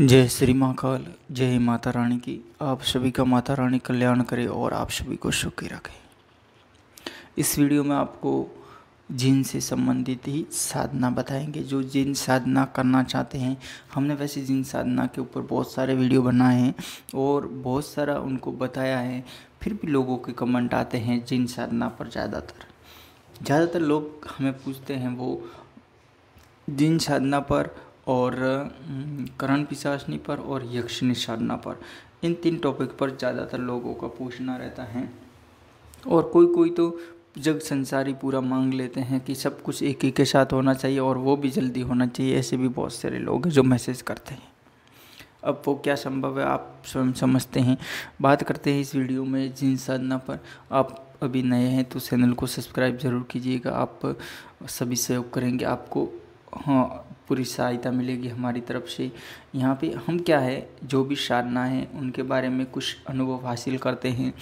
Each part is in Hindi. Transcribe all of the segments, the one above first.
जय श्री महाकाल जय माता रानी की आप सभी का माता रानी कल्याण करे और आप सभी को सुखी रखे इस वीडियो में आपको जिन से संबंधित ही साधना बताएंगे जो जिन साधना करना चाहते हैं हमने वैसे जिन साधना के ऊपर बहुत सारे वीडियो बनाए हैं और बहुत सारा उनको बताया है फिर भी लोगों के कमेंट आते हैं जिन साधना पर ज़्यादातर ज़्यादातर लोग हमें पूछते हैं वो जिन साधना पर और हम्म, करण पिशाचनी पर और यक्षिणी साधना पर इन तीन टॉपिक पर ज़्यादातर लोगों का पूछना रहता है और कोई कोई तो जग संसारी पूरा मांग लेते हैं कि सब कुछ एक ही के साथ होना चाहिए और वो भी जल्दी होना चाहिए ऐसे भी बहुत सारे लोग हैं जो मैसेज करते हैं अब वो क्या संभव है आप स्वयं समझते हैं बात करते हैं इस वीडियो में जिन साधना पर आप अभी नए हैं तो चैनल को सब्सक्राइब ज़रूर कीजिएगा आप सभी सहयोग करेंगे आपको हाँ पूरी सहायता मिलेगी हमारी तरफ से यहाँ पे हम क्या है जो भी साधना है उनके बारे में कुछ अनुभव हासिल करते हैं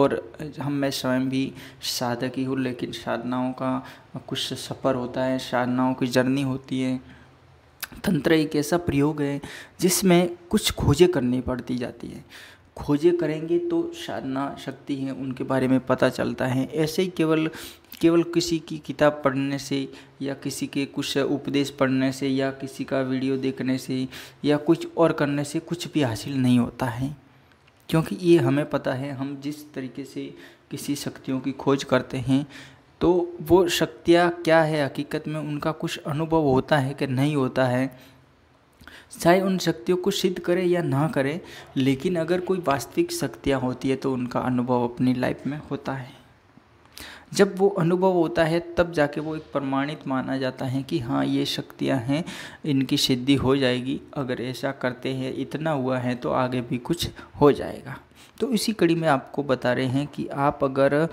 और हम मैं स्वयं भी साधक ही हूँ लेकिन साधनाओं का कुछ सफ़र होता है साधनाओं की जर्नी होती है तंत्र एक ऐसा प्रयोग है जिसमें कुछ खोजें करनी पड़ती जाती है खोजें करेंगे तो साधना शक्ति है उनके बारे में पता चलता है ऐसे ही केवल केवल किसी की किताब पढ़ने से या किसी के कुछ उपदेश पढ़ने से या किसी का वीडियो देखने से या कुछ और करने से कुछ भी हासिल नहीं होता है क्योंकि ये हमें पता है हम जिस तरीके से किसी शक्तियों की खोज करते हैं तो वो शक्तियाँ क्या है हकीकत में उनका कुछ अनुभव होता है कि नहीं होता है चाहे उन शक्तियों को सिद्ध करे या ना करे लेकिन अगर कोई वास्तविक शक्तियाँ होती है तो उनका अनुभव अपनी लाइफ में होता है जब वो अनुभव होता है तब जाके वो एक प्रमाणित माना जाता है कि हाँ ये शक्तियाँ हैं इनकी सिद्धि हो जाएगी अगर ऐसा करते हैं इतना हुआ है तो आगे भी कुछ हो जाएगा तो इसी कड़ी में आपको बता रहे हैं कि आप अगर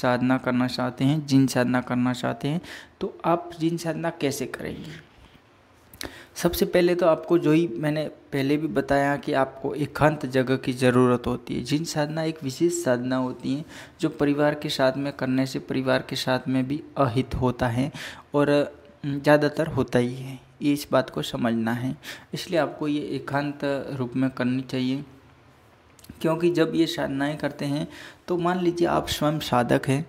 साधना करना चाहते हैं जिन साधना करना चाहते हैं तो आप जिन साधना कैसे करेंगे सबसे पहले तो आपको जो ही मैंने पहले भी बताया कि आपको एकांत जगह की ज़रूरत होती है जिन साधना एक विशेष साधना होती हैं जो परिवार के साथ में करने से परिवार के साथ में भी अहित होता है और ज़्यादातर होता ही है ये इस बात को समझना है इसलिए आपको ये एकांत रूप में करनी चाहिए क्योंकि जब ये साधनाएं करते हैं तो मान लीजिए आप स्वयं साधक हैं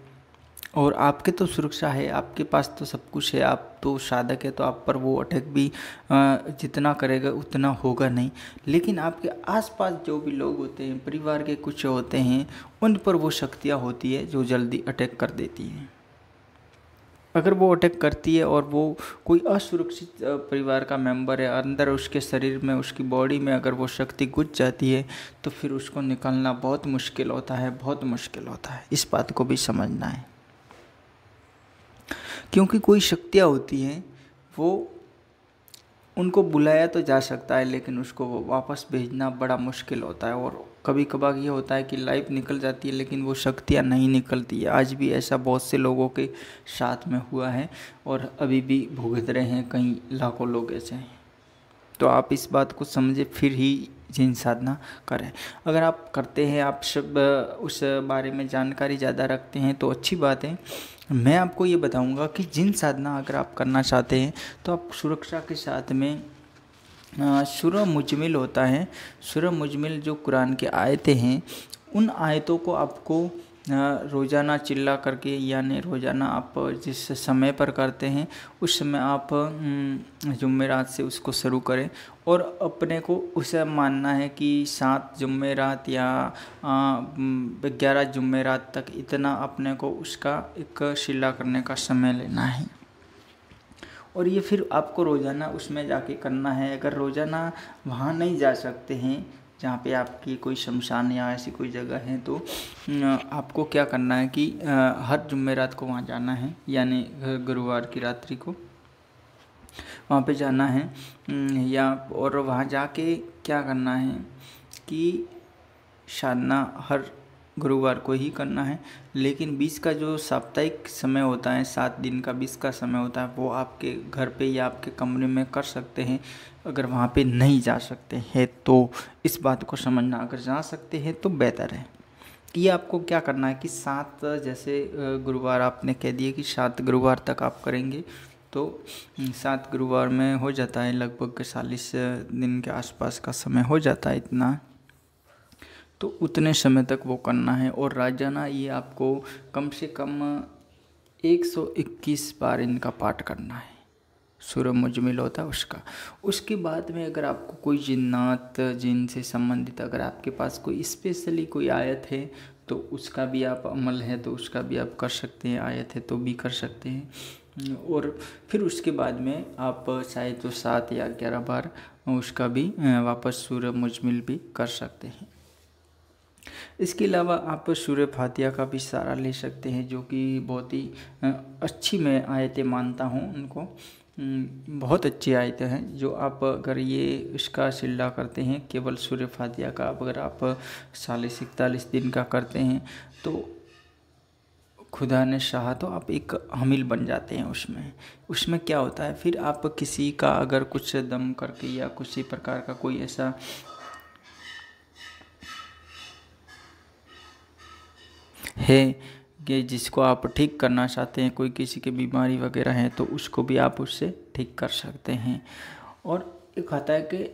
और आपके तो सुरक्षा है आपके पास तो सब कुछ है आप तो साधक है तो आप पर वो अटैक भी जितना करेगा उतना होगा नहीं लेकिन आपके आसपास जो भी लोग होते हैं परिवार के कुछ होते हैं उन पर वो शक्तियाँ होती है जो जल्दी अटैक कर देती हैं अगर वो अटैक करती है और वो कोई असुरक्षित परिवार का मेंबर है अंदर उसके शरीर में उसकी बॉडी में अगर वो शक्ति गुज जाती है तो फिर उसको निकलना बहुत मुश्किल होता है बहुत मुश्किल होता है इस बात को भी समझना है क्योंकि कोई शक्तियाँ होती हैं वो उनको बुलाया तो जा सकता है लेकिन उसको वापस भेजना बड़ा मुश्किल होता है और कभी कभार ये होता है कि लाइफ निकल जाती है लेकिन वो शक्तियाँ नहीं निकलती है आज भी ऐसा बहुत से लोगों के साथ में हुआ है और अभी भी भुगत रहे हैं कई लाखों लोग ऐसे हैं तो आप इस बात को समझे फिर ही जिन साधना करें अगर आप करते हैं आप सब उस बारे में जानकारी ज़्यादा रखते हैं तो अच्छी बात है मैं आपको ये बताऊंगा कि जिन साधना अगर आप करना चाहते हैं तो आप सुरक्षा के साथ में सुर मुजमिल होता है सुर मुजमिल जो कुरान के आयतें हैं उन आयतों को आपको रोज़ाना चिल्ला करके यानी रोज़ाना आप जिस समय पर करते हैं उस समय आप जुमेरात से उसको शुरू करें और अपने को उसे मानना है कि सात जुमेरात या ग्यारह जुमेरात तक इतना अपने को उसका एक शिला करने का समय लेना है और ये फिर आपको रोज़ाना उसमें जाके करना है अगर रोज़ाना वहाँ नहीं जा सकते हैं जहाँ पे आपकी कोई शमशान या ऐसी कोई जगह है तो आपको क्या करना है कि हर जुमेरात को वहाँ जाना है यानी गुरुवार की रात्रि को वहाँ पे जाना है या और वहाँ जाके क्या करना है कि साधना हर गुरुवार को ही करना है लेकिन बीस का जो साप्ताहिक समय होता है सात दिन का बीस का समय होता है वो आपके घर पे या आपके कमरे में कर सकते हैं अगर वहाँ पे नहीं जा सकते हैं तो इस बात को समझना अगर जा सकते हैं तो बेहतर है ये आपको क्या करना है कि सात जैसे गुरुवार आपने कह दिए कि सात गुरुवार तक आप करेंगे तो सात गुरुवार में हो जाता है लगभग चालीस दिन के आसपास का समय हो जाता है इतना तो उतने समय तक वो करना है और राजाना ये आपको कम से कम 121 बार इनका पाठ करना है सूर्य मुजमिल होता है उसका उसके बाद में अगर आपको कोई जिन्नात जिन से संबंधित अगर आपके पास कोई स्पेशली कोई आयत है तो उसका भी आप अमल है तो उसका भी आप कर सकते हैं आयत है तो भी कर सकते हैं और फिर उसके बाद में आप चाहे तो सात या ग्यारह बार उसका भी वापस सूर्य मुजमिल भी कर सकते हैं इसके अलावा आप सूर्य फातिया का भी सहारा ले सकते हैं जो कि बहुत ही अच्छी मैं आयतें मानता हूँ उनको हम्म, बहुत अच्छी आयतें हैं जो आप अगर ये इसका सिल्ला करते हैं केवल सूर्य फातिया का अगर आप चालीस इकतालीस दिन का करते हैं तो खुदा ने शाह तो आप एक हमिल बन जाते हैं उसमें उसमें क्या होता है फिर आप किसी का अगर कुछ दम करके या किसी प्रकार का कोई ऐसा है कि जिसको आप ठीक करना चाहते हैं कोई किसी की बीमारी वगैरह है तो उसको भी आप उससे ठीक कर सकते हैं और एक होता है कि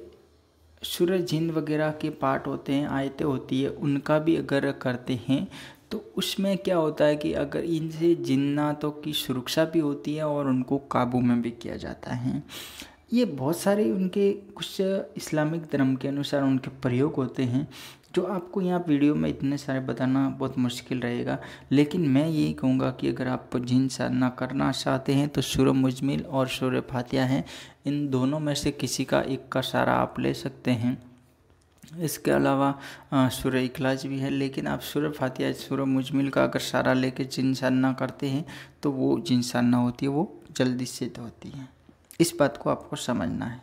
सूर्य जिंद वगैरह के पाठ होते हैं आयतें होती है उनका भी अगर करते हैं तो उसमें क्या होता है कि अगर इनसे जिन्नातों की सुरक्षा भी होती है और उनको काबू में भी किया जाता है ये बहुत सारे उनके कुछ इस्लामिक धर्म के अनुसार उनके प्रयोग होते हैं जो तो आपको यहाँ वीडियो में इतने सारे बताना बहुत मुश्किल रहेगा लेकिन मैं यही कहूँगा कि अगर आप जिन साधना करना चाहते हैं तो सूर्य मुजमिल और सूर्य फातिया हैं इन दोनों में से किसी का एक का सारा आप ले सकते हैं इसके अलावा सूर्य इखलाज भी है लेकिन आप सूर्य फातिया सूर्य मुजमिल का अगर सारा लेके जिन साधना करते हैं तो वो जिन साधना होती है वो जल्दी सिद्ध होती है इस बात को आपको समझना है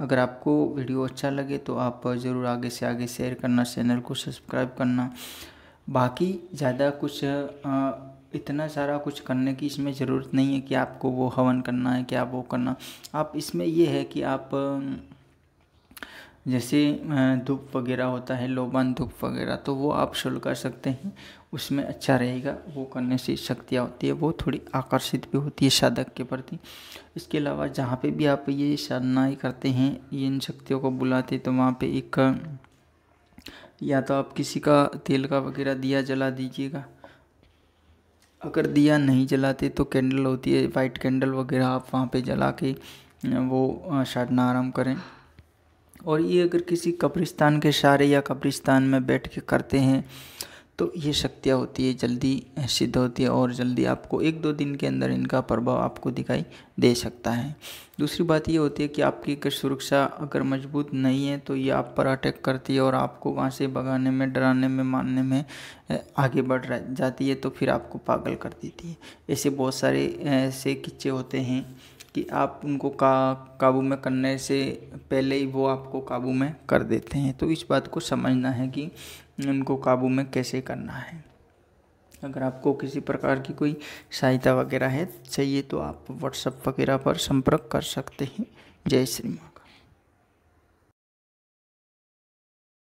अगर आपको वीडियो अच्छा लगे तो आप ज़रूर आगे से आगे शेयर करना चैनल को सब्सक्राइब करना बाकी ज़्यादा कुछ आ, इतना सारा कुछ करने की इसमें ज़रूरत नहीं है कि आपको वो हवन करना है क्या वो करना आप इसमें ये है कि आप जैसे धूप वगैरह होता है लोबान धूप वगैरह तो वो आप शुरू कर सकते हैं उसमें अच्छा रहेगा वो करने से शक्तियाँ होती है वो थोड़ी आकर्षित भी होती है साधक के प्रति इसके अलावा जहाँ पे भी आप ये साधनाएँ करते हैं ये इन शक्तियों को बुलाते तो वहाँ पे एक या तो आप किसी का तेल का वगैरह दिया जला दीजिएगा अगर दिया नहीं जलाते तो कैंडल होती है वाइट कैंडल वगैरह आप वहाँ पर जला के वो साधना आराम करें और ये अगर किसी कब्रिस्तान के शारे या कब्रिस्तान में बैठ के करते हैं तो ये शक्तियाँ होती है जल्दी सिद्ध होती है और जल्दी आपको एक दो दिन के अंदर इनका प्रभाव आपको दिखाई दे सकता है दूसरी बात ये होती है कि आपकी सुरक्षा अगर मजबूत नहीं है तो ये आप पर अटैक करती है और आपको वहाँ से भगाने में डराने में मारने में आगे बढ़ जाती है तो फिर आपको पागल कर देती है ऐसे बहुत सारे ऐसे किच्चे होते हैं कि आप उनको का काबू में करने से पहले ही वो आपको काबू में कर देते हैं तो इस बात को समझना है कि उनको काबू में कैसे करना है अगर आपको किसी प्रकार की कोई सहायता वगैरह है चाहिए तो आप व्हाट्सएप वगैरह पर संपर्क कर सकते हैं जय श्री माँ